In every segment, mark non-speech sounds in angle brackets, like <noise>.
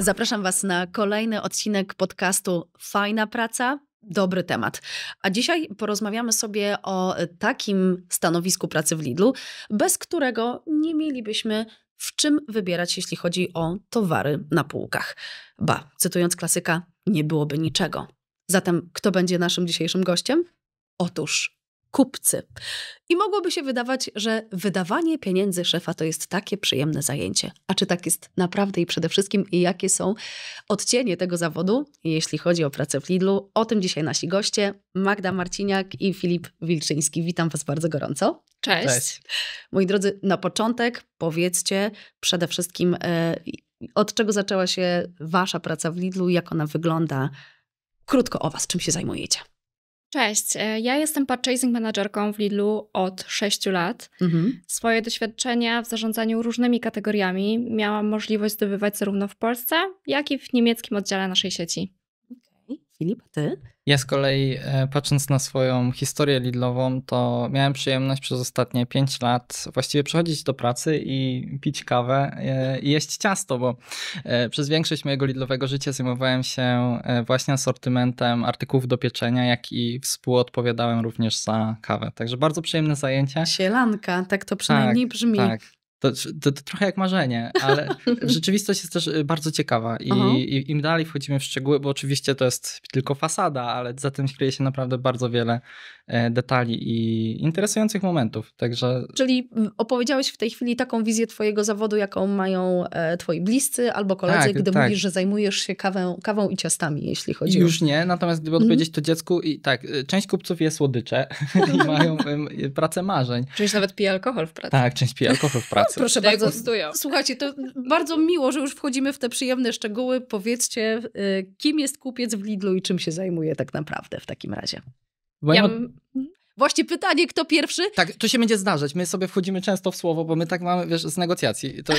Zapraszam Was na kolejny odcinek podcastu Fajna Praca. Dobry temat. A dzisiaj porozmawiamy sobie o takim stanowisku pracy w Lidlu, bez którego nie mielibyśmy w czym wybierać, jeśli chodzi o towary na półkach. Ba, cytując klasyka, nie byłoby niczego. Zatem kto będzie naszym dzisiejszym gościem? Otóż kupcy. I mogłoby się wydawać, że wydawanie pieniędzy szefa to jest takie przyjemne zajęcie. A czy tak jest naprawdę i przede wszystkim jakie są odcienie tego zawodu, jeśli chodzi o pracę w Lidlu? O tym dzisiaj nasi goście Magda Marciniak i Filip Wilczyński. Witam Was bardzo gorąco. Cześć. Cześć. Moi drodzy, na początek powiedzcie przede wszystkim, e, od czego zaczęła się Wasza praca w Lidlu, jak ona wygląda. Krótko o Was, czym się zajmujecie. Cześć, e, ja jestem purchasing managerką w Lidlu od 6 lat. Mhm. Swoje doświadczenia w zarządzaniu różnymi kategoriami miałam możliwość zdobywać zarówno w Polsce, jak i w niemieckim oddziale naszej sieci. Filip, ty? Ja z kolei, e, patrząc na swoją historię Lidlową, to miałem przyjemność przez ostatnie 5 lat właściwie przychodzić do pracy i pić kawę e, i jeść ciasto, bo e, przez większość mojego Lidlowego życia zajmowałem się właśnie asortymentem artykułów do pieczenia, jak i współodpowiadałem również za kawę. Także bardzo przyjemne zajęcia. Sielanka, tak to przynajmniej tak, brzmi. Tak. To, to, to, trochę jak marzenie, ale <laughs> rzeczywistość jest też y, bardzo ciekawa i, i, im dalej wchodzimy w szczegóły, bo oczywiście to jest tylko fasada, ale za tym kryje się naprawdę bardzo wiele E, detali i interesujących momentów. Także... Czyli mm, opowiedziałeś w tej chwili taką wizję Twojego zawodu, jaką mają e, Twoi bliscy albo koledzy, tak, gdy tak. mówisz, że zajmujesz się kawę, kawą i ciastami, jeśli chodzi Już o. Już nie, natomiast gdyby mhm. odpowiedzieć mm. to dziecku, i tak, y, część kupców je słodycze <laughs> i mają y, pracę marzeń. Część nawet pije alkohol w pracy. Tak, część pije alkohol w no, pracy. Proszę bardzo. Gustują. Słuchajcie, to bardzo miło, że już wchodzimy w te przyjemne szczegóły. Powiedzcie, y, kim jest kupiec w Lidlu i czym się zajmuje tak naprawdę w takim razie? Bo ja... Właśnie pytanie, kto pierwszy? Tak, to się będzie zdarzać. My sobie wchodzimy często w słowo, bo my tak mamy, wiesz, z negocjacji. To...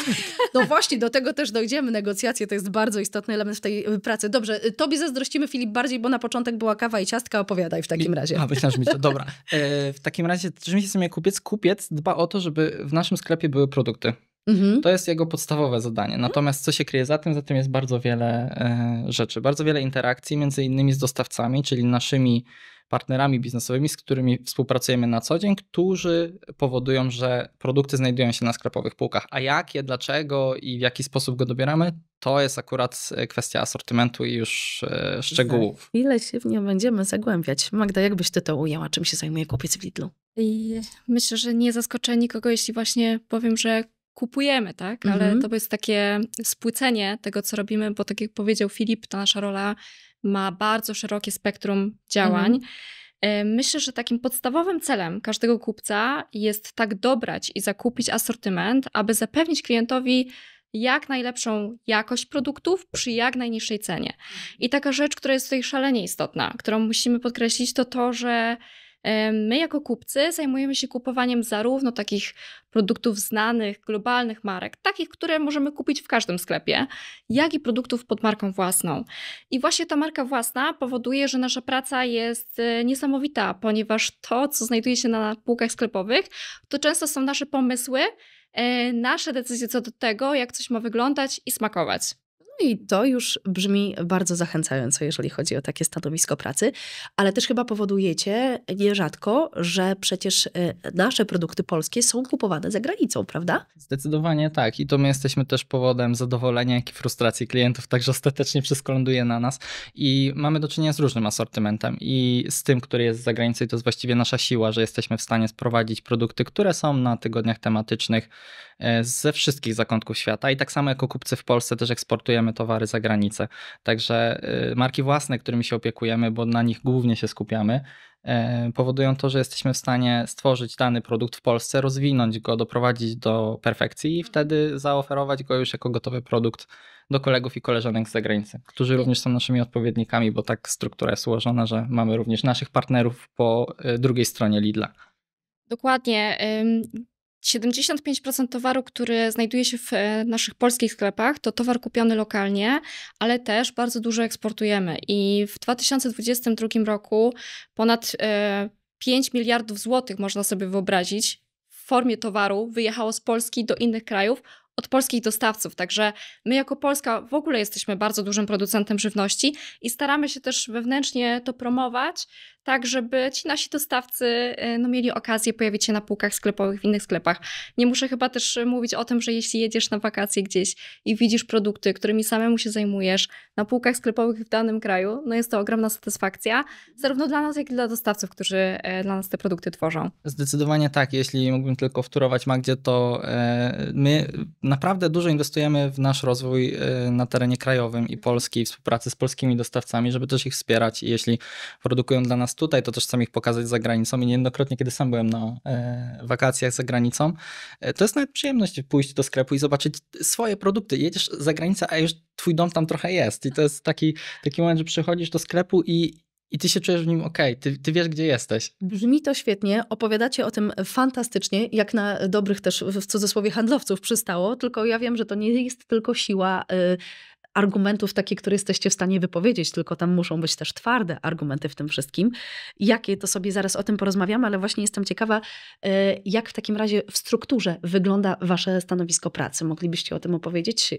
<laughs> no właśnie, do tego też dojdziemy. Negocjacje to jest bardzo istotny element w tej y, pracy. Dobrze, y, tobie zazdrościmy, Filip, bardziej, bo na początek była kawa i ciastka. Opowiadaj w takim razie. A, myślałem, że mi to... Dobra. E, w takim razie, czym się sobie kupiec? Kupiec dba o to, żeby w naszym sklepie były produkty. Mhm. To jest jego podstawowe zadanie. Mhm. Natomiast co się kryje za tym? Za tym jest bardzo wiele e, rzeczy. Bardzo wiele interakcji, między innymi z dostawcami, czyli naszymi partnerami biznesowymi, z którymi współpracujemy na co dzień, którzy powodują, że produkty znajdują się na sklepowych półkach. A jakie, dlaczego i w jaki sposób go dobieramy, to jest akurat e, kwestia asortymentu i już e, szczegółów. Za ile się w nią będziemy zagłębiać? Magda, jakbyś ty to ujęła? Czym się zajmuje kupiec w Lidlu? I myślę, że nie zaskoczę nikogo, jeśli właśnie powiem, że kupujemy, tak? Ale mm -hmm. to jest takie spłycenie tego, co robimy, bo tak jak powiedział Filip, ta nasza rola ma bardzo szerokie spektrum działań. Mhm. E, myślę, że takim podstawowym celem każdego kupca jest tak dobrać i zakupić asortyment, aby zapewnić klientowi jak najlepszą jakość produktów przy jak najniższej cenie. I mhm. taka rzecz, która jest tutaj szalenie istotna, którą musimy podkreślić, to to, że My jako kupcy zajmujemy się kupowaniem zarówno takich produktów znanych, globalnych marek, takich, które możemy kupić w każdym sklepie, jak i produktów pod marką własną. I właśnie ta marka własna powoduje, że nasza praca jest e, niesamowita, ponieważ to, co znajduje się na półkach sklepowych, to często są nasze pomysły, e, nasze decyzje co do tego, jak coś ma wyglądać i smakować. No i to już brzmi bardzo zachęcająco, jeżeli chodzi o takie stanowisko pracy, ale też chyba powodujecie nierzadko, że przecież e, nasze produkty polskie są kupowane za granicą, prawda? Zdecydowanie tak i to my jesteśmy też powodem zadowolenia, jak i frustracji klientów, także ostatecznie wszystko ląduje na nas i mamy do czynienia z różnym asortymentem i z tym, który jest za granicą i to jest właściwie nasza siła, że jesteśmy w stanie sprowadzić produkty, które są na tygodniach tematycznych, E, ze wszystkich zakątków świata i tak samo jako kupcy w Polsce też eksportujemy towary za granicę. Także e, marki własne, którymi się opiekujemy, bo na nich głównie się skupiamy, e, powodują to, że jesteśmy w stanie stworzyć dany produkt w Polsce, rozwinąć go, doprowadzić do perfekcji i wtedy zaoferować go już jako gotowy produkt do kolegów i koleżanek z zagranicy, którzy również są naszymi odpowiednikami, bo tak struktura jest ułożona, że mamy również naszych partnerów po drugiej stronie Lidla. Dokładnie. 75% towaru, który znajduje się w e, naszych polskich sklepach, to towar kupiony lokalnie, ale też bardzo dużo eksportujemy. I w 2022 roku ponad 5 e, miliardów złotych, można sobie wyobrazić, w formie towaru wyjechało z Polski do innych krajów od polskich dostawców. Także my jako Polska w ogóle jesteśmy bardzo dużym producentem żywności i staramy się też wewnętrznie to promować, tak żeby ci nasi dostawcy y, no, mieli okazję pojawić się na półkach sklepowych, w innych sklepach. Nie muszę chyba też mówić o tym, że jeśli jedziesz na wakacje gdzieś i widzisz produkty, którymi samemu się zajmujesz na półkach sklepowych w danym kraju, no jest to ogromna satysfakcja, zarówno dla nas, jak i dla dostawców, którzy y, dla nas te produkty tworzą. Zdecydowanie tak. Jeśli mógłbym tylko wtórować Magdzie, to e, my naprawdę dużo inwestujemy w nasz rozwój y, na terenie krajowym i Polski, współpracy z polskimi dostawcami, żeby też ich wspierać. I jeśli produkują dla nas tutaj, to też chcemy ich pokazać za granicą. I niejednokrotnie, kiedy sam byłem na y, wakacjach za granicą, y, to jest nawet przyjemność pójść do sklepu i zobaczyć swoje produkty. Jedziesz za granicę, a już twój dom tam trochę jest. I to jest taki, taki moment, że przychodzisz do sklepu i i ty się czujesz w nim ok, ty, ty wiesz, gdzie jesteś. Brzmi to świetnie, opowiadacie o tym fantastycznie, jak na dobrych też w cudzysłowie handlowców przystało, tylko ja wiem, że to nie jest tylko siła y, argumentów takie, które jesteście w stanie wypowiedzieć, tylko tam muszą być też twarde argumenty w tym wszystkim. Jakie to sobie zaraz o tym porozmawiamy, ale właśnie jestem ciekawa, e, jak w takim razie w strukturze wygląda Wasze stanowisko pracy. Moglibyście o tym opowiedzieć? E,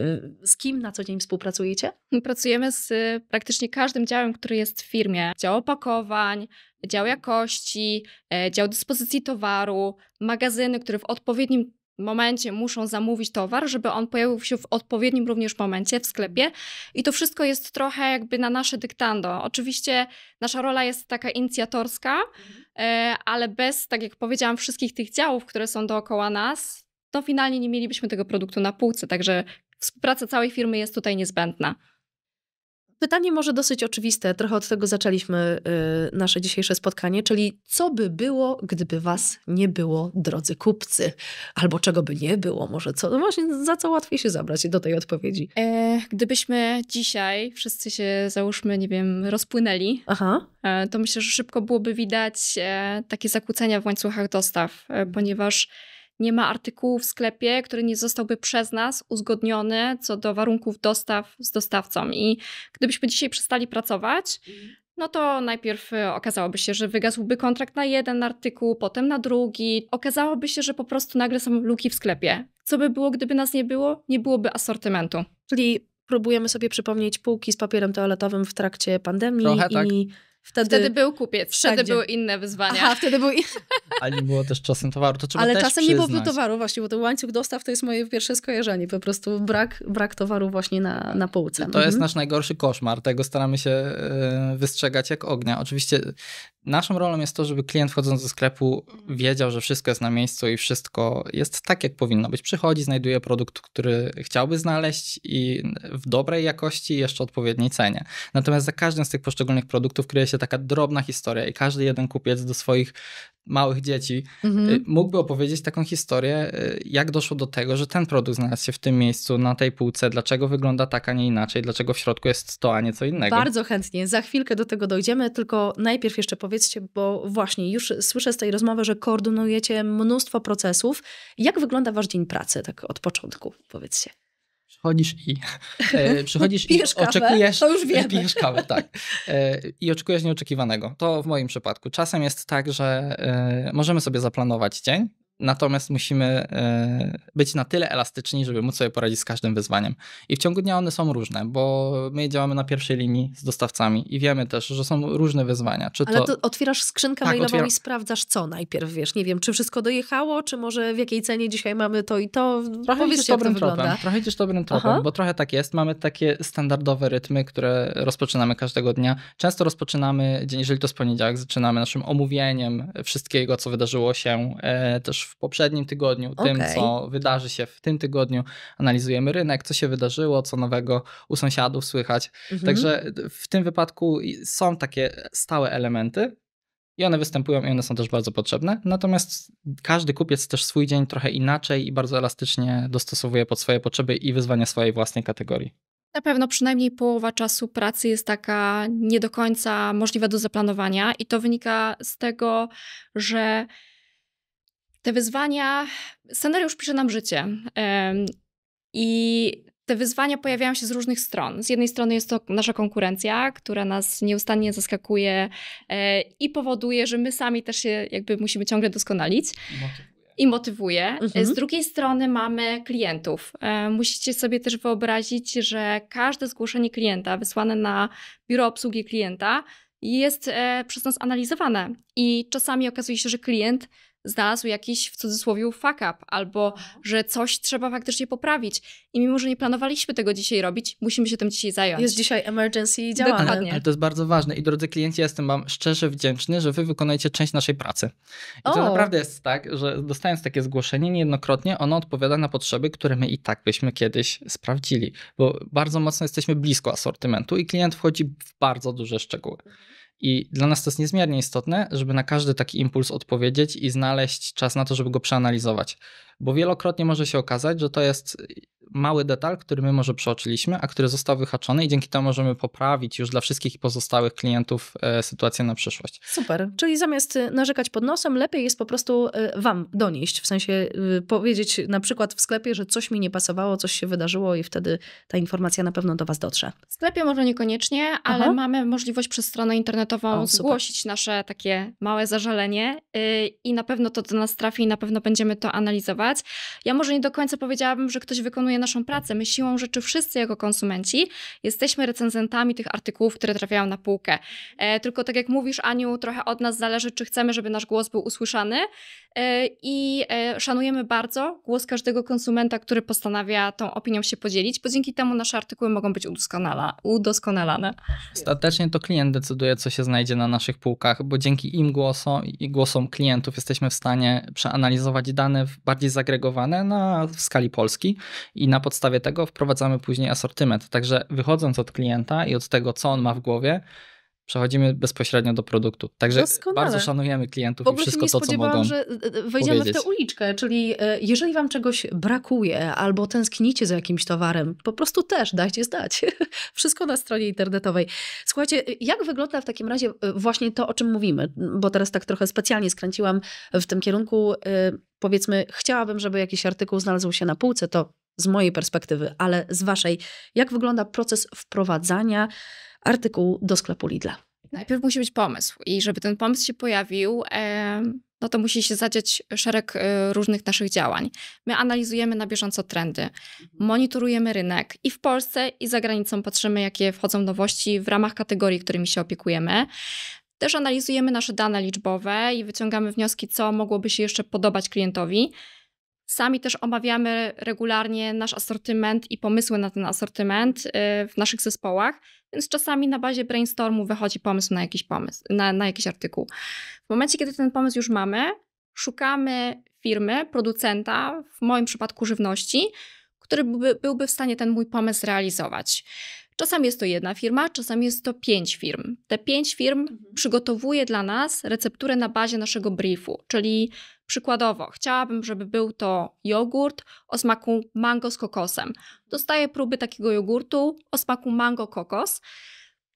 e, z kim na co dzień współpracujecie? Pracujemy z praktycznie każdym działem, który jest w firmie. Dział opakowań, dział jakości, dział dyspozycji towaru, magazyny, które w odpowiednim momencie muszą zamówić towar, żeby on pojawił się w odpowiednim również momencie w sklepie. I to wszystko jest trochę jakby na nasze dyktando. Oczywiście nasza rola jest taka inicjatorska, mhm. E, ale bez, tak jak powiedziałam, wszystkich tych działów, które są dookoła nas, to finalnie nie mielibyśmy tego produktu na półce. Także współpraca całej firmy jest tutaj niezbędna. Pytanie może dosyć oczywiste, trochę od tego zaczęliśmy y, nasze dzisiejsze spotkanie, czyli co by było, gdyby was nie było, drodzy kupcy? Albo czego by nie było, może co? No właśnie, za co łatwiej się zabrać do tej odpowiedzi? E, gdybyśmy dzisiaj wszyscy się, załóżmy, nie wiem, rozpłynęli, Aha. E, to myślę, że szybko byłoby widać e, takie zakłócenia w łańcuchach dostaw, e, ponieważ nie ma artykułu w sklepie, który nie zostałby przez nas uzgodniony co do warunków dostaw z dostawcą. I gdybyśmy dzisiaj przestali pracować, mhm. no to najpierw y, okazałoby się, że wygasłby kontrakt na jeden artykuł, potem na drugi. Okazałoby się, że po prostu nagle są luki w sklepie. Co by było, gdyby nas nie było? Nie byłoby asortymentu. Czyli próbujemy sobie przypomnieć półki z papierem toaletowym w trakcie pandemii Trochę, tak. Wtedy, wtedy był kupiec, wszędzie. wtedy były inne wyzwania. Aha, wtedy był... <laughs> A nie było też czasem towaru, to trzeba Ale czasem przyznać. nie było towaru właśnie, bo to łańcuch dostaw to jest moje pierwsze skojarzenie, po prostu brak, brak towaru właśnie na, na półce. To mhm. jest nasz najgorszy koszmar, tego staramy się e, wystrzegać jak ognia. Oczywiście naszą rolą jest to, żeby klient wchodząc do sklepu wiedział, że wszystko jest na miejscu i wszystko jest tak, jak powinno być. Przychodzi, znajduje produkt, który chciałby znaleźć i w dobrej jakości i jeszcze odpowiedniej cenie. Natomiast za każdym z tych poszczególnych produktów kryje się taka drobna historia i każdy jeden kupiec do swoich małych dzieci mhm. Y, mógłby opowiedzieć taką historię, y, jak doszło do tego, że ten produkt znalazł się w tym miejscu, na tej półce, dlaczego wygląda tak, a nie inaczej, dlaczego w środku jest to, a nie co innego. Bardzo chętnie, za chwilkę do tego dojdziemy, tylko najpierw jeszcze powiedzcie, bo właśnie już słyszę z tej rozmowy, że koordynujecie mnóstwo procesów. Jak wygląda wasz dzień pracy, tak od początku, powiedzcie? chodzisz i e, <laughs> przychodzisz i kawę, oczekujesz. To już wiemy. <laughs> Pijesz kawę, tak. E, I oczekujesz nieoczekiwanego. To w moim przypadku. Czasem jest tak, że e, możemy sobie zaplanować dzień, Natomiast musimy e, być na tyle elastyczni, żeby móc sobie poradzić z każdym wyzwaniem. I w ciągu dnia one są różne, bo my działamy na pierwszej linii z dostawcami i wiemy też, że są różne wyzwania. Czy Ale to... otwierasz skrzynkę tak, mailową i sprawdzasz co najpierw, wiesz, nie wiem, czy wszystko dojechało, czy może w jakiej cenie dzisiaj mamy to i to. Trochę Powiedz, idziesz dobrym to tropem, trochę idziesz dobrym tropem, bo trochę tak jest. Mamy takie standardowe rytmy, które rozpoczynamy każdego dnia. Często rozpoczynamy dzień, jeżeli to z poniedziałek, zaczynamy naszym omówieniem wszystkiego, co wydarzyło się, e, też w poprzednim tygodniu, tym, co wydarzy się w tym tygodniu. Analizujemy rynek, co się wydarzyło, co nowego u sąsiadów słychać. Mhm. Także e, w tym wypadku są takie stałe elementy, i one występują i one są też bardzo potrzebne. Natomiast każdy kupiec też swój dzień trochę inaczej i bardzo elastycznie dostosowuje pod swoje potrzeby i wyzwania swojej własnej kategorii. Na pewno przynajmniej połowa czasu pracy jest taka nie do końca możliwa do zaplanowania, i to wynika z tego, że te wyzwania, scenariusz pisze nam życie. I te wyzwania pojawiają się z różnych stron. Z jednej strony jest to nasza konkurencja, która nas nieustannie zaskakuje e, i powoduje, że my sami też się jakby musimy ciągle doskonalić. I motywuje. E, mhm. Z drugiej strony mamy klientów. E, musicie sobie też wyobrazić, że każde zgłoszenie klienta wysłane na biuro obsługi klienta jest przez nas analizowane. I czasami okazuje się, że klient znalazł jakiś w cudzysłowie fuck up, albo mhm. że coś trzeba faktycznie poprawić. I mimo, że nie planowaliśmy tego dzisiaj robić, musimy się tym dzisiaj zająć. Jest dzisiaj emergency i działamy. Ale, ale to jest bardzo ważne i drodzy klienci, jestem wam szczerze wdzięczny, że wy wykonajcie część naszej pracy. I o. naprawdę jest tak, że dostając takie zgłoszenie, niejednokrotnie ono odpowiada na potrzeby, które my i tak byśmy kiedyś sprawdzili, bo bardzo mocno jesteśmy blisko asortymentu i klient wchodzi w bardzo duże szczegóły. Mhm. I dla nas to jest niezmiernie istotne, żeby na każdy taki impuls odpowiedzieć i znaleźć czas na to, żeby go przeanalizować. Bo wielokrotnie może się okazać, że to jest mały detal, który my może przeoczyliśmy, a który został wyhaczony i dzięki temu możemy poprawić już dla wszystkich pozostałych klientów e, sytuację na przyszłość. Super, czyli zamiast e, narzekać pod nosem, lepiej jest po prostu e, wam donieść, w sensie powiedzieć na przykład w sklepie, że coś mi nie pasowało, coś się wydarzyło i wtedy ta informacja na pewno do was dotrze. W sklepie może niekoniecznie, ale Aha. mamy możliwość przez stronę internetową o, zgłosić nasze takie małe zażalenie y, i na pewno to do nas trafi i na pewno będziemy to analizować. Ja może nie do końca powiedziałabym, że ktoś wykonuje naszą pracę. My siłą rzeczy wszyscy jako konsumenci jesteśmy recenzentami tych artykułów, które trafiają na półkę. E, tylko tak jak mówisz, Aniu, trochę od nas zależy, czy chcemy, żeby nasz głos był usłyszany e, i e, szanujemy bardzo głos każdego konsumenta, który postanawia tą opinią się podzielić, bo dzięki temu nasze artykuły mogą być udoskonala, udoskonalane. Ostatecznie to klient decyduje, co się znajdzie na naszych półkach, bo dzięki im głosom i głosom klientów jesteśmy w stanie przeanalizować dane bardziej zagregowane na w skali Polski i na na podstawie tego wprowadzamy później asortyment. Także wychodząc od klienta i od tego, co on ma w głowie, przechodzimy bezpośrednio do produktu. Także Doskonale. bardzo szanujemy klientów i wszystko to, co mogą że e, e, wejdziemy powiedzieć. w tę uliczkę, czyli e, jeżeli wam czegoś brakuje albo tęsknicie za jakimś towarem, po prostu też dajcie zdać. <laughs> wszystko na stronie internetowej. Słuchajcie, jak wygląda w takim razie właśnie to, o czym mówimy? Bo teraz tak trochę specjalnie skręciłam w tym kierunku. Powiedzmy, chciałabym, żeby jakiś artykuł znalazł się na półce, to z mojej perspektywy, ale z waszej, jak wygląda proces wprowadzania artykułu do sklepu Lidla? Najpierw musi być pomysł i żeby ten pomysł się pojawił, e, no to musi się zadziać szereg e, różnych naszych działań. My analizujemy na bieżąco trendy, mhm. monitorujemy rynek i w Polsce i za granicą patrzymy, jakie wchodzą nowości w ramach kategorii, którymi się opiekujemy. Też analizujemy nasze dane liczbowe i wyciągamy wnioski, co mogłoby się jeszcze podobać klientowi. Sami też omawiamy regularnie nasz asortyment i pomysły na ten asortyment y, w naszych zespołach, więc czasami na bazie brainstormu wychodzi pomysł na jakiś pomysł, na, na jakiś artykuł. W momencie, kiedy ten pomysł już mamy, szukamy firmy, producenta, w moim przypadku żywności, który byłby, byłby w stanie ten mój pomysł realizować. Czasami jest to jedna firma, czasami jest to pięć firm. Te pięć firm mhm. przygotowuje dla nas recepturę na bazie naszego briefu, czyli Przykładowo, chciałabym, żeby był to jogurt o smaku mango z kokosem. Dostaję próby takiego jogurtu o smaku mango kokos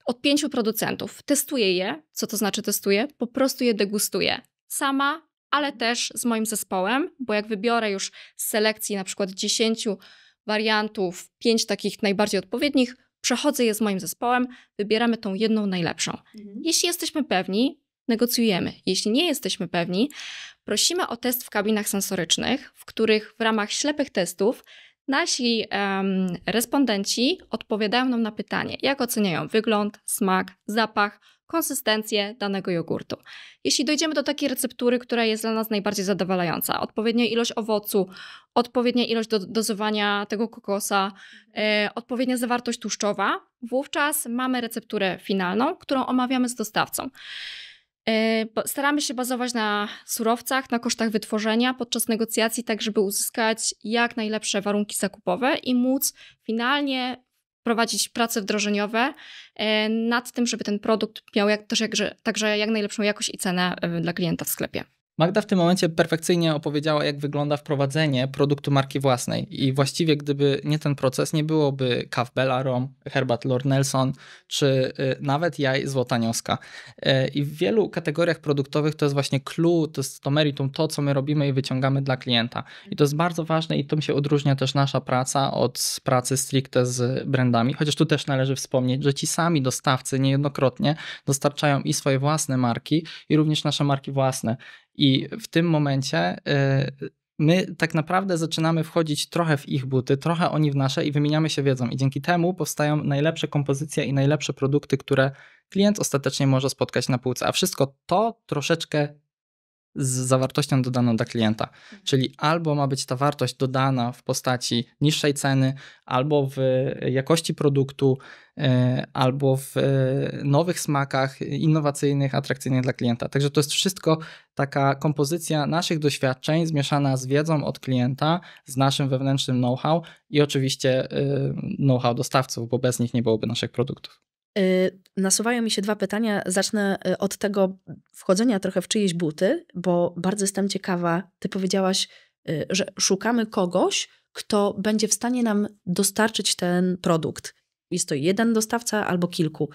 od pięciu producentów. Testuję je. Co to znaczy testuję? Po prostu je degustuję. Sama, ale mhm. też z moim zespołem, bo jak wybiorę już z selekcji na przykład dziesięciu wariantów, pięć takich najbardziej odpowiednich, przechodzę je z moim zespołem, wybieramy tą jedną najlepszą. Mhm. Jeśli jesteśmy pewni, negocjujemy. Jeśli nie jesteśmy pewni, prosimy o test w kabinach sensorycznych, w których w ramach ślepych testów nasi um, respondenci odpowiadają nam na pytanie, jak oceniają wygląd, smak, zapach konsystencję danego jogurtu. Jeśli dojdziemy do takiej receptury, która jest dla nas najbardziej zadowalająca, odpowiednia ilość owocu, odpowiednia ilość do, dozowania tego kokosa, yy, odpowiednia zawartość tłuszczowa, wówczas mamy recepturę finalną, którą omawiamy z dostawcą. E, staramy się bazować na surowcach, na kosztach wytworzenia podczas negocjacji, tak żeby uzyskać jak najlepsze warunki zakupowe i móc finalnie prowadzić prace wdrożeniowe e, nad tym, żeby ten produkt miał jak, też jakże, także jak najlepszą jakość i cenę e, dla klienta w sklepie. Magda w tym momencie perfekcyjnie opowiedziała, jak wygląda wprowadzenie produktu marki własnej i właściwie gdyby nie ten proces, nie byłoby kaw Bellarom, herbat Lord Nelson, czy y, nawet jaj Złota Nioska. Y, I w wielu kategoriach produktowych to jest właśnie clue, to jest to meritum, to co my robimy i wyciągamy dla klienta. I to jest bardzo ważne i tym się odróżnia też nasza praca od pracy stricte z brandami, chociaż tu też należy wspomnieć, że ci sami dostawcy niejednokrotnie dostarczają i swoje własne marki i również nasze marki własne. I w tym momencie y, my tak naprawdę zaczynamy wchodzić trochę w ich buty, trochę oni w nasze i wymieniamy się wiedzą. I dzięki temu powstają najlepsze kompozycje i najlepsze produkty, które klient ostatecznie może spotkać na półce. A wszystko to troszeczkę z zawartością dodaną dla klienta. Mhm. Czyli albo ma być ta wartość dodana w postaci niższej ceny, albo w jakości produktu, e, albo w e, nowych smakach innowacyjnych, atrakcyjnych dla klienta. Także to jest wszystko taka kompozycja naszych doświadczeń zmieszana z wiedzą od klienta, z naszym wewnętrznym know-how i oczywiście e, know-how dostawców, bo bez nich nie byłoby naszych produktów. Y, nasuwają mi się dwa pytania. Zacznę y, od tego wchodzenia trochę w czyjeś buty, bo bardzo jestem ciekawa. Ty powiedziałaś, y, że szukamy kogoś, kto będzie w stanie nam dostarczyć ten produkt. Jest to jeden dostawca albo kilku.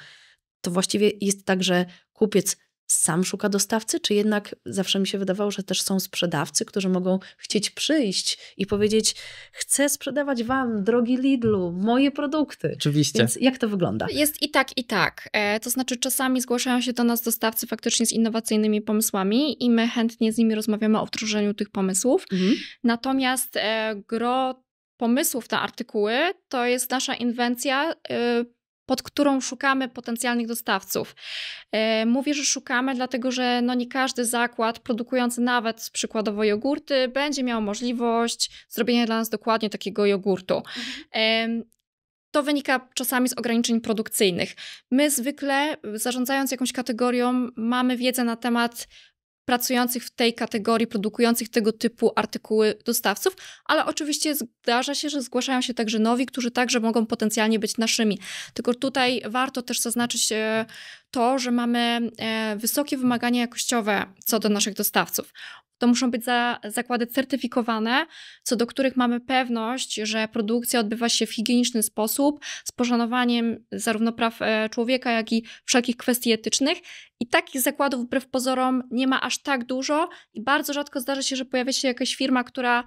To właściwie jest tak, że kupiec sam szuka dostawcy, czy jednak zawsze mi się wydawało, że też są sprzedawcy, którzy mogą chcieć przyjść i powiedzieć: Chcę sprzedawać Wam, drogi Lidlu, moje produkty. Oczywiście. Więc jak to wygląda? Jest i tak, i tak. E, to znaczy, czasami zgłaszają się do nas dostawcy faktycznie z innowacyjnymi pomysłami i my chętnie z nimi rozmawiamy o wdrożeniu tych pomysłów. Mhm. Natomiast e, gro pomysłów na artykuły to jest nasza inwencja. E, pod którą szukamy potencjalnych dostawców. E, mówię, że szukamy, dlatego że no nie każdy zakład produkujący nawet przykładowo jogurty będzie miał możliwość zrobienia dla nas dokładnie takiego jogurtu. Mhm. E, to wynika czasami z ograniczeń produkcyjnych. My zwykle, zarządzając jakąś kategorią, mamy wiedzę na temat pracujących w tej kategorii, produkujących tego typu artykuły dostawców, ale oczywiście zdarza się, że zgłaszają się także nowi, którzy także mogą potencjalnie być naszymi. Tylko tutaj warto też zaznaczyć e, to, że mamy e, wysokie wymagania jakościowe co do naszych dostawców to muszą być za, zakłady certyfikowane, co do których mamy pewność, że produkcja odbywa się w higieniczny sposób, z poszanowaniem zarówno praw e, człowieka, jak i wszelkich kwestii etycznych. I takich zakładów wbrew pozorom nie ma aż tak dużo i bardzo rzadko zdarza się, że pojawia się jakaś firma, która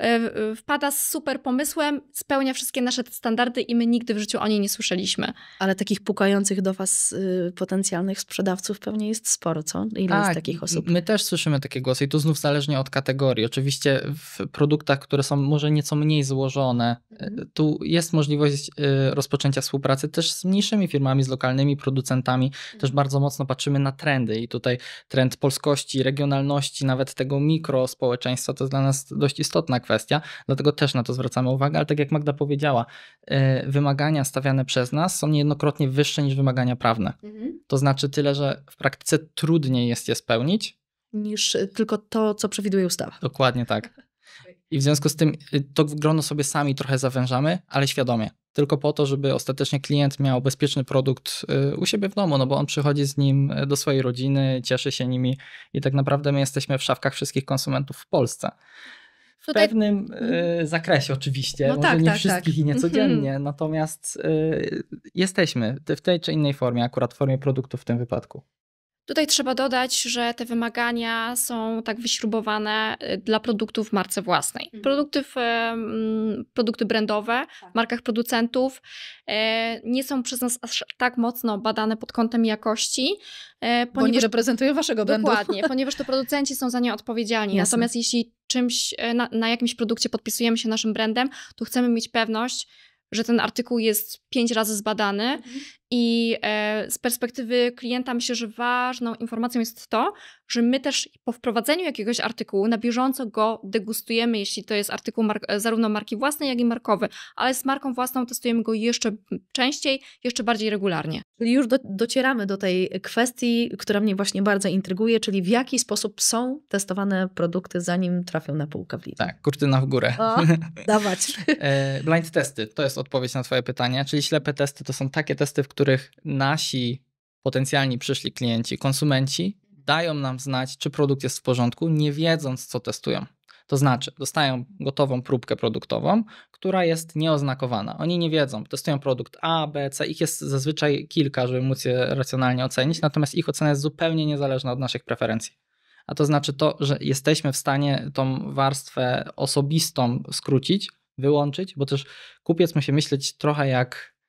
E, wpada z super pomysłem, spełnia wszystkie nasze standardy i my nigdy w życiu o niej nie słyszeliśmy. Ale takich pukających do Was y, potencjalnych sprzedawców pewnie jest sporo, co? Ile tak, jest takich osób? My też słyszymy takie głosy i to znów zależnie od kategorii. Oczywiście w produktach, które są może nieco mniej złożone, e, mhm. tu jest możliwość y, rozpoczęcia współpracy też z mniejszymi firmami, z lokalnymi producentami. Też mhm. bardzo mocno patrzymy na trendy i tutaj trend polskości, regionalności, nawet tego mikrospołeczeństwa to jest dla nas dość istotna kwestia kwestia, dlatego też na to zwracamy uwagę, ale tak jak Magda powiedziała, y, wymagania stawiane przez nas są niejednokrotnie wyższe niż wymagania prawne. Mhm. To znaczy tyle, że w praktyce trudniej jest je spełnić. Niż y, tylko to, co przewiduje ustawa. Dokładnie tak. <laughs> I w związku z tym y, to grono sobie sami trochę zawężamy, ale świadomie. Tylko po to, żeby ostatecznie klient miał bezpieczny produkt u siebie w domu, no bo on przychodzi z nim do swojej rodziny, cieszy się nimi i tak naprawdę my jesteśmy w szafkach wszystkich konsumentów w Polsce. Tutaj... W pewnym y, zakresie oczywiście, no może tak, nie tak, wszystkich tak. i niecodziennie, mm -hmm. natomiast y, jesteśmy w tej czy innej formie, akurat w formie produktu w tym wypadku. Tutaj trzeba dodać, że te wymagania są tak wyśrubowane e, dla produktów w marce własnej. Mhm. Produkty, w, mm, produkty brandowe w tak. markach producentów nie są przez nas aż tak mocno badane pod kątem jakości. Ponieważ, Bo nie reprezentują waszego brandu. Dokładnie, <laughs> ponieważ to producenci są za nie odpowiedzialni. Jasne. Natomiast jeśli czymś, e, na, na jakimś produkcie podpisujemy się naszym brandem, to chcemy mieć pewność, że ten artykuł jest pięć razy zbadany mhm. I e, z perspektywy klienta myślę, że ważną informacją jest to, że my też po wprowadzeniu jakiegoś artykułu na bieżąco go degustujemy, jeśli to jest artykuł mar e, zarówno marki własnej, jak i markowy, ale z marką własną testujemy go jeszcze częściej, jeszcze bardziej regularnie. Czyli już do, docieramy do tej kwestii, która mnie właśnie bardzo intryguje, czyli w jaki sposób są testowane produkty, zanim trafią na półkę w Lidl. Tak, kurtyna w górę. O, <laughs> dawać. E, blind testy, to jest odpowiedź na twoje pytanie, czyli ślepe testy to są takie testy, w których których nasi potencjalni przyszli klienci, konsumenci dają nam znać, czy produkt jest w porządku, nie wiedząc, co testują. To znaczy, dostają gotową próbkę produktową, która jest nieoznakowana. Oni nie wiedzą, testują produkt A, B, C, ich jest zazwyczaj kilka, żeby móc je racjonalnie ocenić, natomiast ich ocena jest zupełnie niezależna od naszych preferencji. A to znaczy to, że jesteśmy w stanie tą warstwę osobistą skrócić, wyłączyć, bo też kupiec musi myśleć trochę jak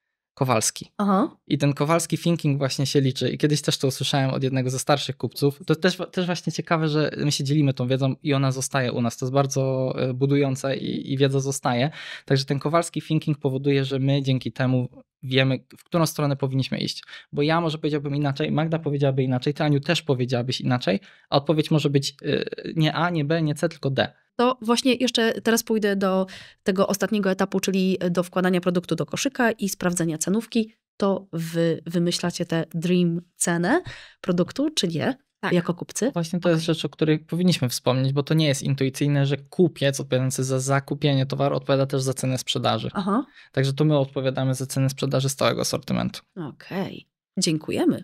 Kowalski. Aha. I ten Kowalski thinking właśnie się liczy. I kiedyś też to usłyszałem od jednego ze starszych kupców. To też, też właśnie ciekawe, że my się dzielimy tą wiedzą i ona zostaje u nas. To jest bardzo e, budujące i, i wiedza zostaje. Także ten Kowalski thinking powoduje, że my dzięki temu wiemy, w którą stronę powinniśmy iść. Bo ja może powiedziałbym inaczej, Magda powiedziałaby inaczej, Ty Aniu też powiedziałabyś inaczej, a odpowiedź może być e, nie A, nie B, nie C, tylko D to właśnie jeszcze teraz pójdę do tego ostatniego etapu, czyli do wkładania produktu do koszyka i sprawdzenia cenówki. To wy wymyślacie tę dream cenę produktu, czy nie? Tak. jako kupcy. Właśnie to okay. jest rzecz, o której powinniśmy wspomnieć, bo to nie jest intuicyjne, że kupiec odpowiadający za zakupienie towaru odpowiada też za cenę sprzedaży. Aha. Także to my odpowiadamy za cenę sprzedaży z całego asortymentu. Okej, okay. dziękujemy.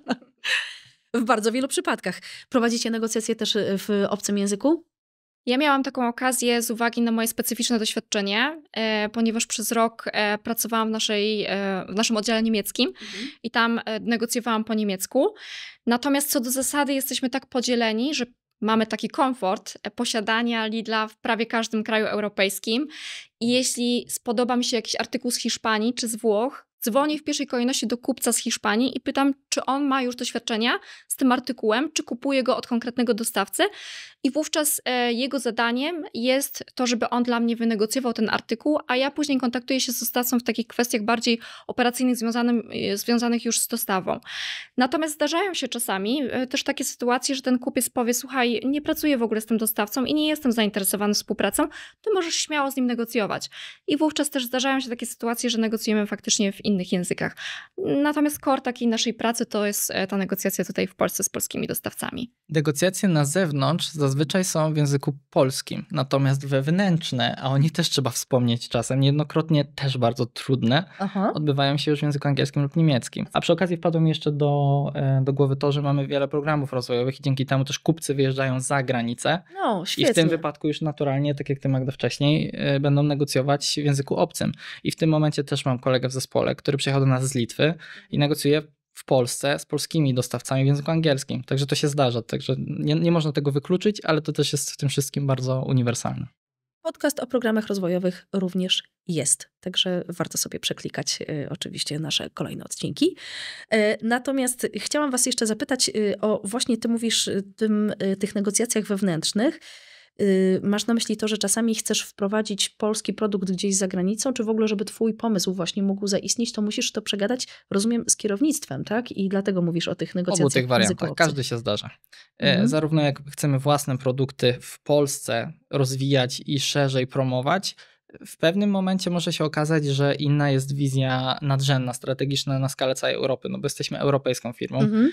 <laughs> w bardzo wielu przypadkach. Prowadzicie negocjacje też w obcym języku? Ja miałam taką okazję z uwagi na moje specyficzne doświadczenie, e, ponieważ przez rok e, pracowałam w, naszej, e, w naszym oddziale niemieckim mhm. i tam negocjowałam po niemiecku. Natomiast co do zasady jesteśmy tak podzieleni, że mamy taki komfort posiadania Lidla w prawie każdym kraju europejskim. I jeśli spodoba mi się jakiś artykuł z Hiszpanii czy z Włoch, Dzwonię w pierwszej kolejności do kupca z Hiszpanii i pytam, czy on ma już doświadczenia z tym artykułem, czy kupuje go od konkretnego dostawcy. I wówczas e, jego zadaniem jest to, żeby on dla mnie wynegocjował ten artykuł, a ja później kontaktuję się z dostawcą w takich kwestiach bardziej operacyjnych, związanym, e, związanych już z dostawą. Natomiast zdarzają się czasami e, też takie sytuacje, że ten kupiec powie: Słuchaj, nie pracuję w ogóle z tym dostawcą i nie jestem zainteresowany współpracą, to możesz śmiało z nim negocjować. I wówczas też zdarzają się takie sytuacje, że negocjujemy faktycznie w innych językach. Natomiast core takiej naszej pracy to jest e, ta negocjacja tutaj w Polsce z polskimi dostawcami. Negocjacje na zewnątrz zazwyczaj są w języku polskim, natomiast wewnętrzne, a o nich też trzeba wspomnieć czasem, niejednokrotnie też bardzo trudne, Aha. odbywają się już w języku angielskim lub niemieckim. A przy okazji wpadło mi jeszcze do, e, do głowy to, że mamy wiele programów rozwojowych i dzięki temu też kupcy wyjeżdżają za granicę. No, świetnie. I w tym wypadku już naturalnie, tak jak ty Magda wcześniej, e, będą negocjować w języku obcym. I w tym momencie też mam kolegę w zespole, który przyjechał do nas z Litwy i negocjuje w Polsce z polskimi dostawcami w języku angielskim. Także to się zdarza. Także nie, nie można tego wykluczyć, ale to też jest w tym wszystkim bardzo uniwersalne. Podcast o programach rozwojowych również jest, także warto sobie przeklikać y, oczywiście nasze kolejne odcinki. Y, natomiast chciałam Was jeszcze zapytać y, o właśnie Ty mówisz y, tym, y, tych negocjacjach wewnętrznych. Y, masz na myśli to, że czasami chcesz wprowadzić polski produkt gdzieś za granicą, czy w ogóle, żeby twój pomysł właśnie mógł zaistnieć, to musisz to przegadać, rozumiem, z kierownictwem, tak? I dlatego mówisz o tych negocjacjach. Obu tych wariantach, każdy się zdarza. E, mhm. Zarówno jak chcemy własne produkty w Polsce rozwijać i szerzej promować, w pewnym momencie może się okazać, że inna jest wizja nadrzędna, strategiczna na skalę całej Europy, no bo jesteśmy europejską firmą, mhm.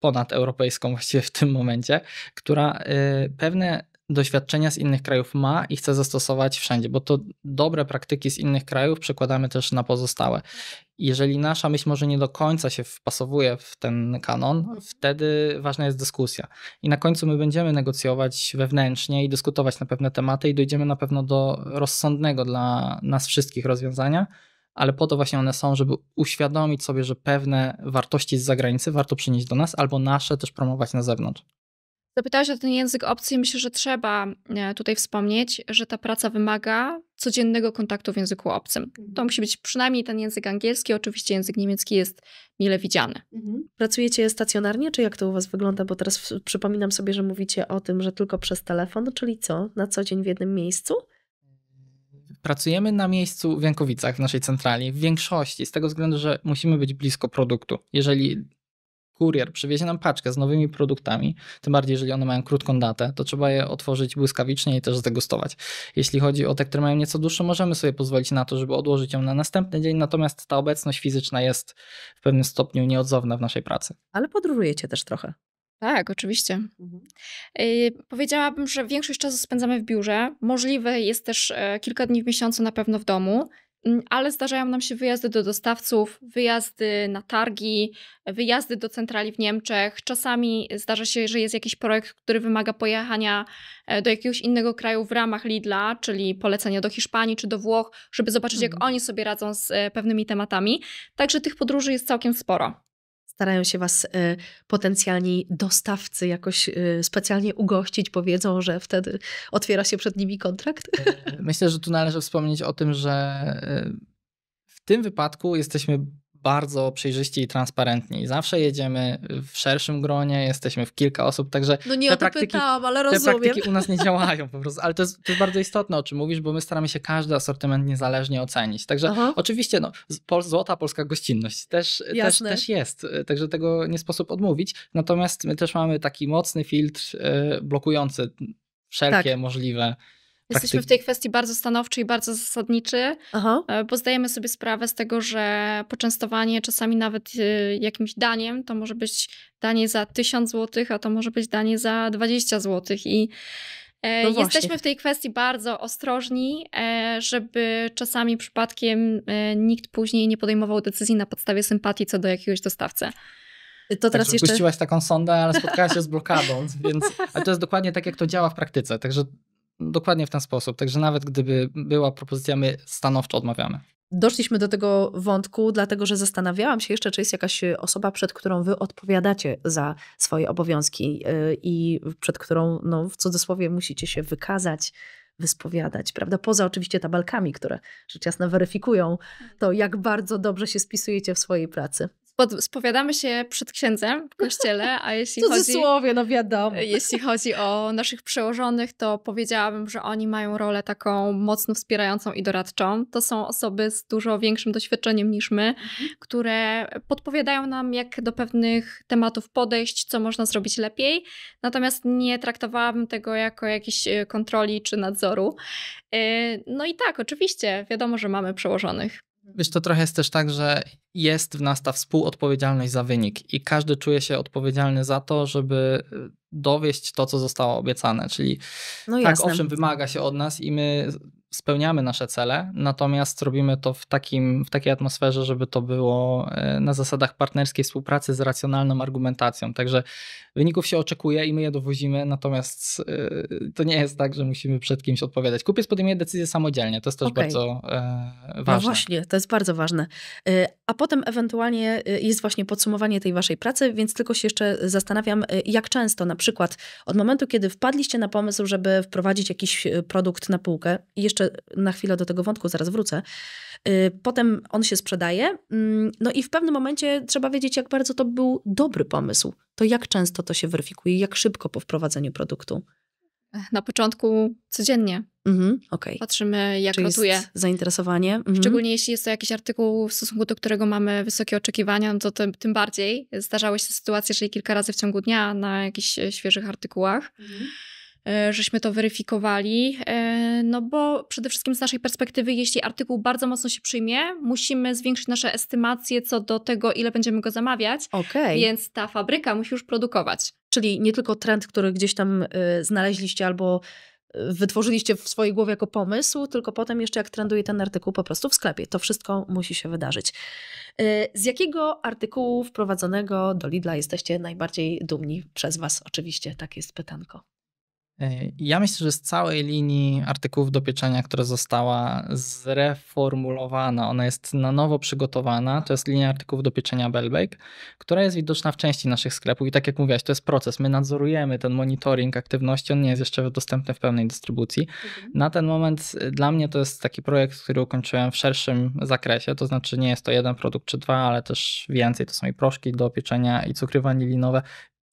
ponadeuropejską właściwie w tym momencie, która y, pewne doświadczenia z innych krajów ma i chce zastosować wszędzie, bo to dobre praktyki z innych krajów przekładamy też na pozostałe. Jeżeli nasza myśl może nie do końca się wpasowuje w ten kanon, wtedy ważna jest dyskusja. I na końcu my będziemy negocjować wewnętrznie i dyskutować na pewne tematy i dojdziemy na pewno do rozsądnego dla nas wszystkich rozwiązania, ale po to właśnie one są, żeby uświadomić sobie, że pewne wartości z zagranicy warto przynieść do nas albo nasze też promować na zewnątrz. Zapytałaś o ten język obcy i myślę, że trzeba e, tutaj wspomnieć, że ta praca wymaga codziennego kontaktu w języku obcym. Mhm. To musi być przynajmniej ten język angielski, oczywiście język niemiecki jest mile widziany. Mhm. Pracujecie stacjonarnie, czy jak to u Was wygląda? Bo teraz przypominam sobie, że mówicie o tym, że tylko przez telefon, czyli co, na co dzień w jednym miejscu? pracujemy na miejscu w Jankowicach, w naszej centrali, w większości, z tego względu, że musimy być blisko produktu. Jeżeli kurier przywiezie nam paczkę z nowymi produktami, tym bardziej jeżeli one mają krótką datę, to trzeba je otworzyć błyskawicznie i też zdegustować. Jeśli chodzi o te, które mają nieco dłuższe, możemy sobie pozwolić na to, żeby odłożyć ją na następny dzień, natomiast ta obecność fizyczna jest w pewnym stopniu nieodzowna w naszej pracy. Ale podróżujecie też trochę. Tak, oczywiście. Mhm. Y, powiedziałabym, że większość czasu spędzamy w biurze. Możliwe jest też e, kilka dni w miesiącu na pewno w domu. Mm, ale zdarzają nam się wyjazdy do dostawców, wyjazdy na targi, wyjazdy do centrali w Niemczech. Czasami zdarza się, że jest jakiś projekt, który wymaga pojechania e, do jakiegoś innego kraju w ramach Lidla, czyli polecenia do Hiszpanii czy do Włoch, żeby zobaczyć, jak mhm. oni sobie radzą z e, pewnymi tematami. Także tych podróży jest całkiem sporo starają się Was e, potencjalni dostawcy jakoś e, specjalnie ugościć, powiedzą, że wtedy otwiera się przed nimi kontrakt? E, myślę, że tu należy wspomnieć o tym, że w tym wypadku jesteśmy bardzo przejrzyści i transparentni. Zawsze jedziemy w szerszym gronie, jesteśmy w kilka osób, także no nie te, praktyki, pytałam, ale rozumiem. te praktyki u nas nie działają <laughs> po prostu, ale to jest, to jest, bardzo istotne, o czym mówisz, bo my staramy się każdy asortyment niezależnie ocenić. Także Aha. oczywiście no, pol, złota polska gościnność też, też, też, jest, y, także tego nie sposób odmówić, natomiast my też mamy taki mocny filtr y, blokujący wszelkie tak. możliwe Jesteśmy w tej kwestii bardzo stanowczy i bardzo zasadniczy, Aha. E, bo zdajemy sobie sprawę z tego, że poczęstowanie czasami nawet e, jakimś daniem to może być danie za 1000 zł, a to może być danie za 20 zł. I e, no Jesteśmy w tej kwestii bardzo ostrożni, żeby czasami przypadkiem nikt później nie podejmował decyzji na podstawie sympatii co do jakiegoś dostawcy. To teraz Także jeszcze... puściłaś taką sondę, ale spotkałaś się z <laughs> blokadą, więc ale to jest dokładnie tak, jak to działa w praktyce. Także Dokładnie w ten sposób. Także nawet gdyby była propozycja, my stanowczo odmawiamy. Doszliśmy do tego wątku, dlatego że zastanawiałam się jeszcze, czy jest jakaś osoba, przed którą wy odpowiadacie za swoje obowiązki y, i przed którą, no, w cudzysłowie, musicie się wykazać, wyspowiadać, prawda? Poza oczywiście tabelkami, które rzecz jasna weryfikują to, jak bardzo dobrze się spisujecie w swojej pracy spod, spowiadamy się przed księdzem w kościele, a <laughs> jeśli chodzi... no wiadomo. <laughs> Jeśli chodzi o naszych przełożonych, to powiedziałabym, że oni mają rolę taką mocno wspierającą i doradczą. To są osoby z dużo większym doświadczeniem niż my, mhm. które podpowiadają nam, jak do pewnych tematów podejść, co można zrobić lepiej. Natomiast nie traktowałabym tego jako jakiejś e, kontroli czy nadzoru. E, no i tak, oczywiście, wiadomo, że mamy przełożonych. Mhm. Wiesz, to trochę jest też tak, że jest w nas ta współodpowiedzialność za wynik i każdy czuje się odpowiedzialny za to, żeby y, dowieść to, co zostało obiecane. Czyli no tak, owszem, wymaga się od nas i my spełniamy nasze cele, natomiast robimy to w, takim, w takiej atmosferze, żeby to było e, na zasadach partnerskiej współpracy z racjonalną argumentacją. Także wyników się oczekuje i my je dowozimy, natomiast e, to nie jest tak, że musimy przed kimś odpowiadać. Kupiec podejmuje decyzję samodzielnie, to jest też okay. bardzo e, no ważne. No właśnie, to jest bardzo ważne. A potem ewentualnie jest właśnie podsumowanie tej waszej pracy, więc tylko się jeszcze zastanawiam, jak często na przykład od momentu, kiedy wpadliście na pomysł, żeby wprowadzić jakiś produkt na półkę, jeszcze jeszcze na chwilę do tego wątku zaraz wrócę. Y, potem on się sprzedaje, mm, no i w pewnym momencie trzeba wiedzieć, jak bardzo to był dobry pomysł. To jak często to się weryfikuje, jak szybko po wprowadzeniu produktu. Na początku codziennie. Mhm, okay. Patrzymy, jak Czyli notuje. zainteresowanie. Mhm. Szczególnie jeśli jest to jakiś artykuł, w stosunku do którego mamy wysokie oczekiwania, no to tym, tym bardziej. Zdarzały się sytuacje, że kilka razy w ciągu dnia na jakichś e, świeżych artykułach. Mhm. E, żeśmy to weryfikowali, e, no bo przede wszystkim z naszej perspektywy, jeśli artykuł bardzo mocno się przyjmie, musimy zwiększyć nasze estymacje co do tego, ile będziemy go zamawiać, okay. więc ta fabryka musi już produkować. Czyli nie tylko trend, który gdzieś tam y, znaleźliście albo y, wytworzyliście w swojej głowie jako pomysł, tylko potem jeszcze jak trenduje ten artykuł po prostu w sklepie. To wszystko musi się wydarzyć. Y, z jakiego artykułu wprowadzonego do Lidla jesteście najbardziej dumni przez Was? Oczywiście, tak jest pytanko. E, ja myślę, że z całej linii artykułów do pieczenia, która została zreformulowana, ona jest na nowo przygotowana. To jest linia artykułów do pieczenia Bellbake, która jest widoczna w części naszych sklepów. I tak jak mówiłaś, to jest proces. My nadzorujemy ten monitoring aktywności. On nie jest jeszcze dostępny w pełnej dystrybucji. Mhm. Na ten moment y, dla mnie to jest taki projekt, który ukończyłem w szerszym zakresie. To znaczy nie jest to jeden produkt czy dwa, ale też więcej. To są i proszki do pieczenia, i cukry wanilinowe,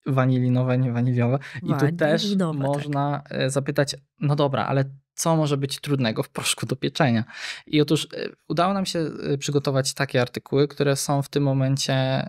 wanilinowe, nie waniliowe. I tu też tak. można tak. zapytać, no dobra, ale co może być trudnego w proszku do pieczenia? I otóż e, udało nam się e, przygotować takie artykuły, które są w tym momencie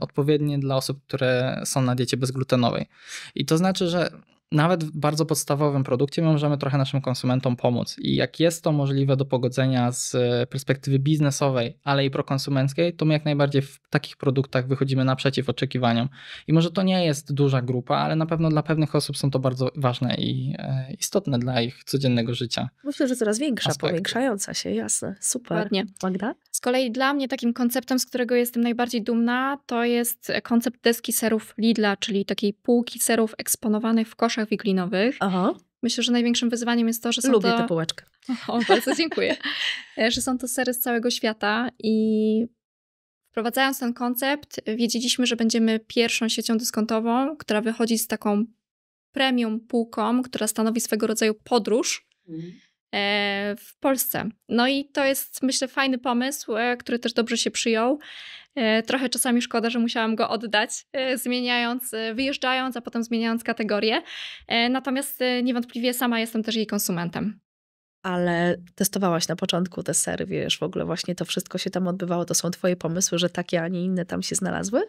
odpowiednie dla osób, które są na diecie bezglutenowej. I to znaczy, że nawet w bardzo podstawowym produkcie my możemy trochę naszym konsumentom pomóc. I jak jest to możliwe do pogodzenia z e, perspektywy biznesowej, ale i prokonsumenckiej, to my jak najbardziej w takich produktach wychodzimy naprzeciw oczekiwaniom. I może to nie jest duża grupa, ale na pewno dla pewnych osób są to bardzo ważne i e, istotne dla ich codziennego życia. Myślę, że coraz większa, powiększająca się, jasne. Super. Ładnie. Magda? Z kolei dla mnie takim konceptem, z którego jestem najbardziej dumna, to jest koncept deski serów Lidla, czyli takiej półki serów eksponowanych w koszach bułeczkach wiklinowych. Aha. Myślę, że największym wyzwaniem jest to, że są Lubię to... tę półeczkę. <laughs> O, bardzo dziękuję. E, że są to sery z całego świata i wprowadzając ten koncept, wiedzieliśmy, że będziemy pierwszą siecią dyskontową, która wychodzi z taką premium półką, która stanowi swego rodzaju podróż. Mhm. E, w Polsce. No i to jest, myślę, fajny pomysł, e, który też dobrze się przyjął. E, trochę czasami szkoda, że musiałam go oddać, zmieniając, wyjeżdżając, a potem zmieniając kategorię. Natomiast niewątpliwie sama jestem też jej konsumentem ale testowałaś na początku te sery, wiesz, w ogóle właśnie to wszystko się tam odbywało, to są twoje pomysły, że takie, a nie inne tam się znalazły?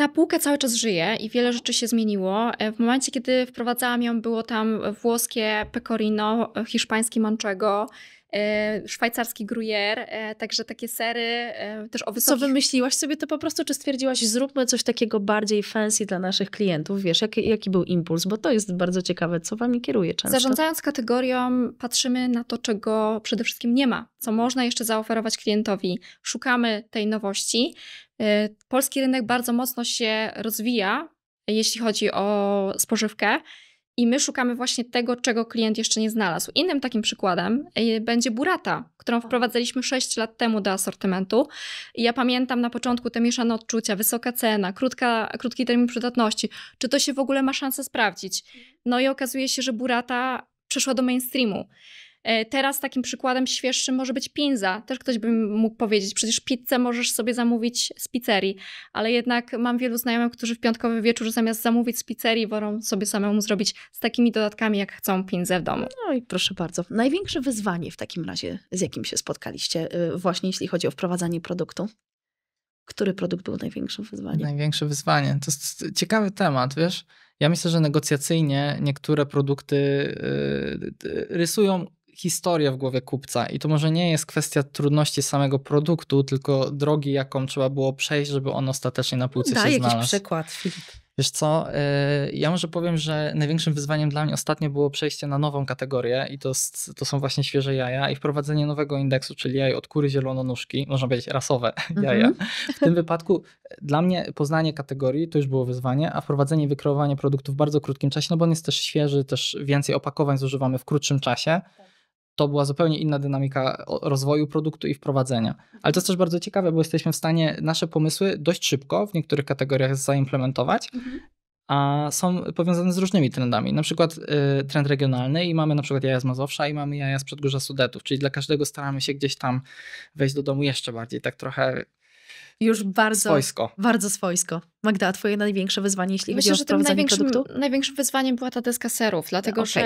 ta półka cały czas żyje i wiele rzeczy się zmieniło. E, w momencie, kiedy wprowadzałam ją, było tam włoskie pecorino, e, hiszpańskie manchego, E, szwajcarski gruyère, e, także takie sery e, też o wysokich... Co wymyśliłaś sobie to po prostu, czy stwierdziłaś zróbmy coś takiego bardziej fancy dla naszych klientów? Wiesz, jaki, jaki był impuls? Bo to jest bardzo ciekawe, co wami kieruje często. Zarządzając kategorią patrzymy na to, czego przede wszystkim nie ma, co można jeszcze zaoferować klientowi. Szukamy tej nowości. Polski rynek bardzo mocno się rozwija, jeśli chodzi o spożywkę. I my szukamy właśnie tego, czego klient jeszcze nie znalazł. Innym takim przykładem y, będzie burata, którą tak. wprowadziliśmy 6 lat temu do asortymentu. I ja pamiętam na początku te mieszane odczucia, wysoka cena, krótka, krótki termin przydatności. Czy to się w ogóle ma szansę sprawdzić? Mhm. No i okazuje się, że burata przeszła do mainstreamu. E, teraz takim przykładem świeższym może być pinza. Też ktoś by mógł powiedzieć, przecież pizzę możesz sobie zamówić z pizzerii, ale jednak mam wielu znajomych, którzy w piątkowy wieczór zamiast zamówić z pizzerii, wolą sobie samemu zrobić z takimi dodatkami, jak chcą pinzę w domu. No i proszę bardzo. Największe wyzwanie w takim razie, z jakim się spotkaliście, y, właśnie jeśli chodzi o wprowadzanie produktu? Który produkt był największym wyzwaniem? Największe wyzwanie. To jest ciekawy temat, wiesz? Ja myślę, że negocjacyjnie niektóre produkty y, y, rysują historię w głowie kupca i to może nie jest kwestia trudności samego produktu, tylko drogi, jaką trzeba było przejść, żeby on ostatecznie na półce no się znalazł. Daj jakiś przykład, Filip. Wiesz co, y, ja może powiem, że największym wyzwaniem dla mnie ostatnio było przejście na nową kategorię i to, to są właśnie świeże jaja i wprowadzenie nowego indeksu, czyli jaj od kury zielono można powiedzieć rasowe <laughs> jaja. Mm -hmm. W tym wypadku dla mnie poznanie kategorii to już było wyzwanie, a wprowadzenie i wykreowanie produktu w bardzo krótkim czasie, no bo on jest też świeży, też więcej opakowań zużywamy w krótszym czasie to była zupełnie inna dynamika rozwoju produktu i wprowadzenia. Ale to jest też bardzo ciekawe, bo jesteśmy w stanie nasze pomysły dość szybko w niektórych kategoriach zaimplementować. Mhm. A są powiązane z różnymi trendami, na przykład y, trend regionalny i mamy na przykład jaja z Mazowsza i mamy jaja z Przedgórza Sudetów, czyli dla każdego staramy się gdzieś tam wejść do domu jeszcze bardziej, tak trochę już bardzo swojsko. Bardzo swojsko. Magda, twoje największe wyzwanie, jeśli Myślę, chodzi o wprowadzanie największym, produktu? największym wyzwaniem była ta deska serów, dlatego, okay. że,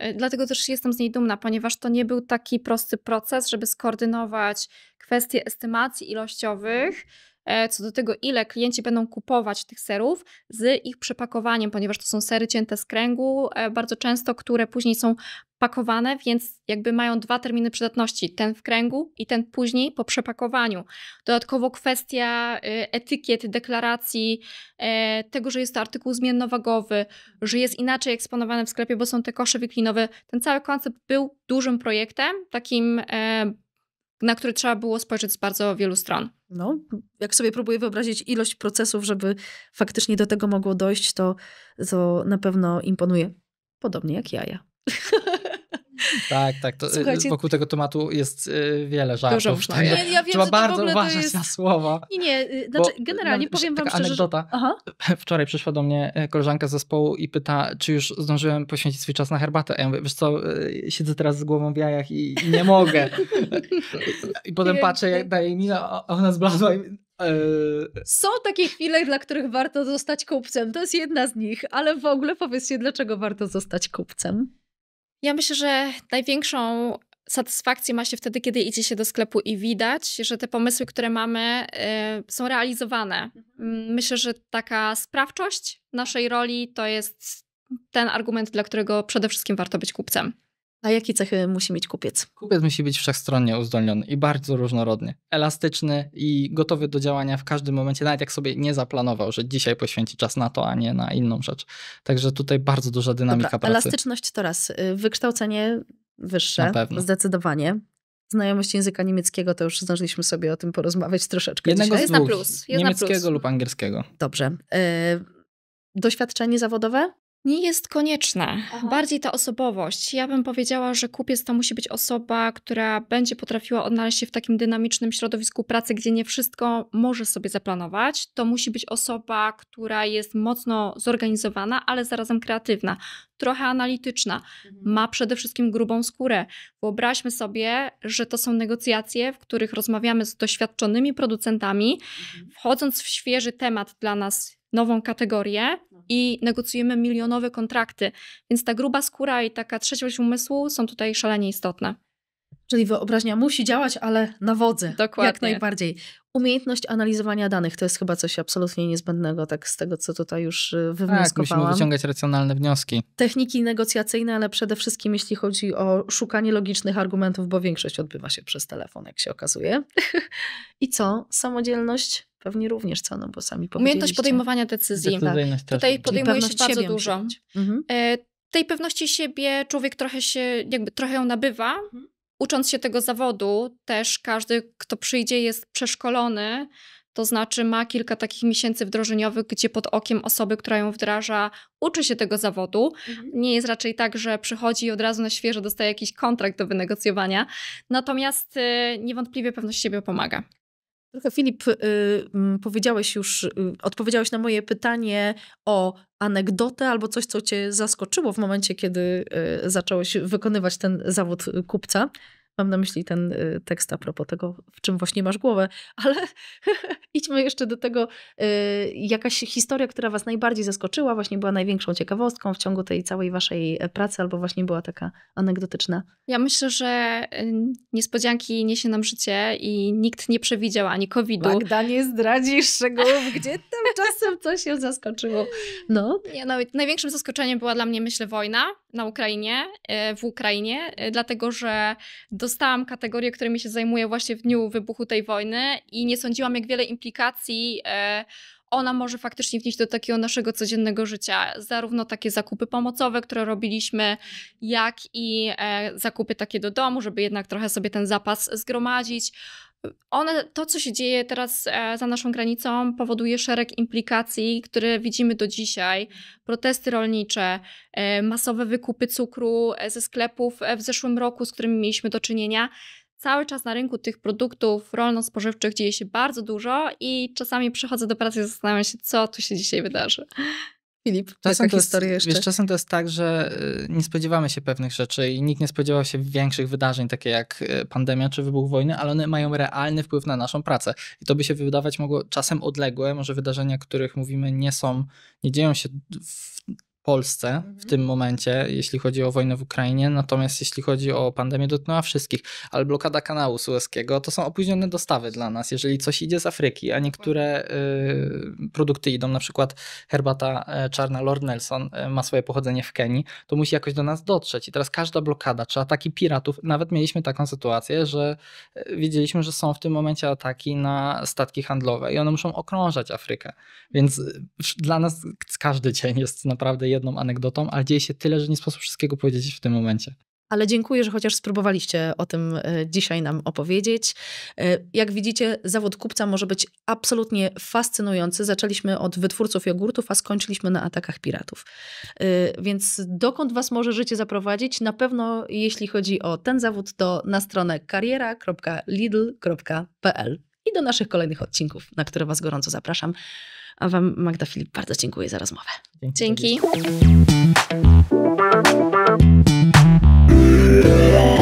e, dlatego też jestem z niej dumna, ponieważ to nie był taki prosty proces, żeby skoordynować kwestie estymacji ilościowych, E, co do tego, ile klienci będą kupować tych serów z ich przepakowaniem, ponieważ to są sery cięte z kręgu, e, bardzo często, które później są pakowane, więc jakby mają dwa terminy przydatności, ten w kręgu i ten później po przepakowaniu. Dodatkowo kwestia y, etykiet, deklaracji, e, tego, że jest to artykuł zmiennowagowy, że jest inaczej eksponowany w sklepie, bo są te kosze wyklinowe. Ten cały koncept był dużym projektem, takim na który trzeba było spojrzeć z bardzo wielu stron. No, jak sobie próbuję wyobrazić ilość procesów, żeby faktycznie do tego mogło dojść, to, to na pewno imponuje. Podobnie jak jaja. <laughs> Tak, tak. To, y, wokół tego tematu jest y, wiele żartów. Dużo można. Ja, ja wiem, Trzeba bardzo uważać jest... na słowa. Nie, nie. Y, znaczy, generalnie no, powiem wam szczerze, anegdota. Że... Aha. <laughs> Wczoraj przyszła do mnie e, koleżanka z zespołu i pyta, czy już zdążyłem poświęcić swój czas na herbatę. A ja mówię, wiesz co, e, siedzę teraz z głową w jajach i, nie mogę. <laughs> I potem patrzę, jak daje mi, a no, ona zbladła i... E, Są takie chwile, dla których warto zostać kupcem. To jest jedna z nich, ale w ogóle powiedzcie, dlaczego warto zostać kupcem? Ja myślę, że największą satysfakcję ma się wtedy, kiedy idzie się do sklepu i widać, że te pomysły, które mamy, y, są realizowane. Mhm. Mm, myślę, że taka sprawczość naszej roli to jest ten argument, dla którego przede wszystkim warto być kupcem. A jakie cechy musi mieć kupiec? Kupiec musi być wszechstronnie uzdolniony i bardzo różnorodny, elastyczny i gotowy do działania w każdym momencie, nawet jak sobie nie zaplanował, że dzisiaj poświęci czas na to, a nie na inną rzecz. Także tutaj bardzo duża dynamika Dobra, pracy. Elastyczność to raz. Y, wykształcenie wyższe, zdecydowanie. Znajomość języka niemieckiego, to już zdążyliśmy sobie o tym porozmawiać troszeczkę. Jednego dzisiaj. z dwóch, jest na plus. Jest niemieckiego na plus. lub angielskiego. Dobrze. Y, doświadczenie zawodowe? Nie jest konieczne. Aha. Bardziej ta osobowość. Ja bym powiedziała, że kupiec to musi być osoba, która będzie potrafiła odnaleźć się w takim dynamicznym środowisku pracy, gdzie nie wszystko może sobie zaplanować. To musi być osoba, która jest mocno zorganizowana, ale zarazem kreatywna, trochę analityczna. Mhm. Ma przede wszystkim grubą skórę. Wyobraźmy sobie, że to są negocjacje, w których rozmawiamy z doświadczonymi producentami. Mhm. Wchodząc w świeży temat dla nas nową kategorię no. i negocjujemy milionowe kontrakty. Więc ta gruba skóra i taka trzeźwość umysłu są tutaj szalenie istotne. Czyli wyobraźnia musi działać, ale na wodze. Dokładnie. Jak najbardziej. Umiejętność analizowania danych to jest chyba coś absolutnie niezbędnego, tak z tego, co tutaj już wywnioskowałam. Tak, musimy wyciągać racjonalne wnioski. Techniki negocjacyjne, ale przede wszystkim jeśli chodzi o szukanie logicznych argumentów, bo większość odbywa się przez telefon, jak się okazuje. <laughs> I co? Samodzielność? pewnie również co, no bo sami Umiejętność podejmowania decyzji. Tak. Tutaj podejmuje się bardzo dużo. Mhm. E, tej pewności siebie człowiek trochę się, jakby trochę ją nabywa. Mhm. Ucząc się tego zawodu, też każdy, kto przyjdzie, jest przeszkolony. To znaczy, ma kilka takich miesięcy wdrożeniowych, gdzie pod okiem osoby, która ją wdraża, uczy się tego zawodu. Mhm. Nie jest raczej tak, że przychodzi i od razu na świeżo dostaje jakiś kontrakt do wynegocjowania. Natomiast y, niewątpliwie pewność siebie pomaga. Trochę Filip, y, mm, powiedziałeś już, y, odpowiedziałeś na moje pytanie o anegdotę albo coś, co cię zaskoczyło w momencie, kiedy y, zacząłeś wykonywać ten zawód kupca. Mam na myśli ten y, tekst a propos tego, w czym właśnie masz głowę, <laughs> ale <laughs> idźmy jeszcze do tego, y, jakaś historia, która Was najbardziej zaskoczyła, właśnie była największą ciekawostką w ciągu tej całej Waszej e, pracy, albo właśnie była taka anegdotyczna. Ja myślę, że y, niespodzianki niesie nam życie i nikt nie przewidział ani COVID-u. Magda, nie zdradzisz szczegółów, <laughs> gdzie tam czasem coś się zaskoczyło. No. Nie, no, największym zaskoczeniem była dla mnie, myślę, wojna na Ukrainie, e, w Ukrainie, e, dlatego że dostałam kategorię, którymi się zajmuję właśnie w dniu wybuchu tej wojny i nie sądziłam, jak wiele implikacji e, ona może faktycznie wnieść do takiego naszego codziennego życia. Zarówno takie zakupy pomocowe, które robiliśmy, jak i zakupy takie do domu, żeby jednak trochę sobie ten zapas zgromadzić one, to, co się dzieje teraz e, za naszą granicą, powoduje szereg implikacji, które widzimy do dzisiaj. Protesty rolnicze, e, masowe wykupy cukru e, ze sklepów w zeszłym roku, z którymi mieliśmy do czynienia. Cały czas na rynku tych produktów rolno-spożywczych dzieje się bardzo dużo i czasami przychodzę do pracy i zastanawiam się, co tu się dzisiaj wydarzy. Filip, czasem to jest, historię jeszcze? Wiesz, czasem to jest tak, że y, nie spodziewamy się pewnych rzeczy i nikt nie spodziewał się większych wydarzeń, takie jak y, pandemia czy wybuch wojny, ale one mają realny wpływ na naszą pracę. I to by się wydawać mogło czasem odległe, może wydarzenia, o których mówimy nie są, nie dzieją się w Polsce w mhm. tym momencie, jeśli chodzi o wojnę w Ukrainie, natomiast jeśli chodzi o pandemię, dotknęła wszystkich, ale blokada kanału sueskiego to są opóźnione dostawy dla nas. Jeżeli coś idzie z Afryki, a niektóre y, produkty idą, na przykład herbata e, czarna Lord Nelson e, ma swoje pochodzenie w Kenii, to musi jakoś do nas dotrzeć. I teraz każda blokada czy ataki piratów, nawet mieliśmy taką sytuację, że e, wiedzieliśmy, że są w tym momencie ataki na statki handlowe i one muszą okrążać Afrykę. Więc dla nas każdy dzień jest naprawdę jeden jedną anegdotą, ale dzieje się tyle, że nie sposób wszystkiego powiedzieć w tym momencie. Ale dziękuję, że chociaż spróbowaliście o tym e, dzisiaj nam opowiedzieć. E, jak widzicie, zawód kupca może być absolutnie fascynujący. Zaczęliśmy od wytwórców jogurtów, a skończyliśmy na atakach piratów. E, więc dokąd Was może życie zaprowadzić? Na pewno, jeśli chodzi o ten zawód, to na stronę kariera.lidl.pl i do naszych kolejnych odcinków, na które Was gorąco zapraszam. A Wam, Magda Filip, bardzo dziękuję za rozmowę. Dzięki. Dzięki.